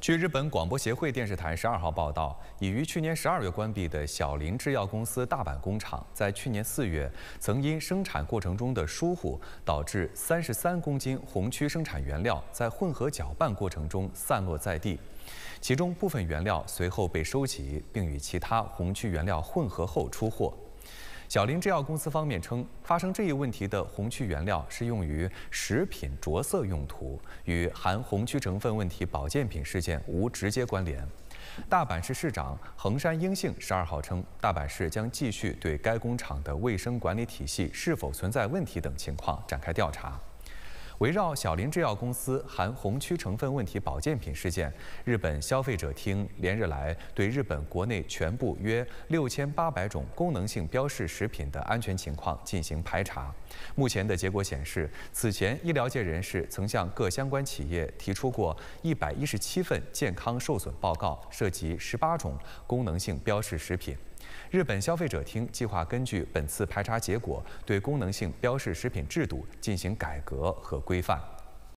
据日本广播协会电视台十二号报道，已于去年十二月关闭的小林制药公司大阪工厂，在去年四月曾因生产过程中的疏忽，导致三十三公斤红曲生产原料在混合搅拌过程中散落在地，其中部分原料随后被收集，并与其他红曲原料混合后出货。小林制药公司方面称，发生这一问题的红曲原料是用于食品着色用途，与含红曲成分问题保健品事件无直接关联。大阪市市长横山英幸十二号称，大阪市将继续对该工厂的卫生管理体系是否存在问题等情况展开调查。围绕小林制药公司含红曲成分问题保健品事件，日本消费者厅连日来对日本国内全部约六千八百种功能性标示食品的安全情况进行排查。目前的结果显示，此前医疗界人士曾向各相关企业提出过一百一十七份健康受损报告，涉及十八种功能性标示食品。日本消费者厅计划根据本次排查结果，对功能性标示食品制度进行改革和规范。